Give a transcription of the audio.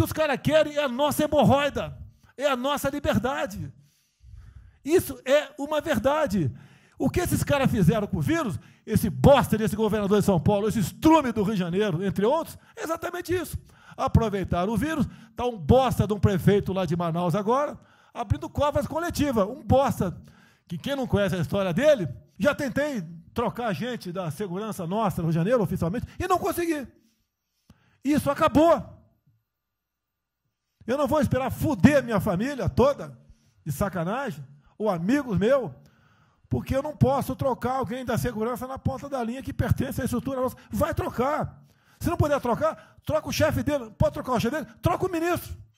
que os caras querem é a nossa hemorroida, é a nossa liberdade. Isso é uma verdade. O que esses caras fizeram com o vírus, esse bosta desse governador de São Paulo, esse estrume do Rio de Janeiro, entre outros, é exatamente isso. Aproveitaram o vírus, está um bosta de um prefeito lá de Manaus agora, abrindo covas coletiva, um bosta. Que quem não conhece a história dele, já tentei trocar gente da segurança nossa no Rio de Janeiro, oficialmente, e não consegui. Isso acabou. Eu não vou esperar fuder minha família toda de sacanagem, ou amigos meus, porque eu não posso trocar alguém da segurança na ponta da linha que pertence à estrutura nossa. Vai trocar. Se não puder trocar, troca o chefe dele. Pode trocar o chefe dele? Troca o ministro.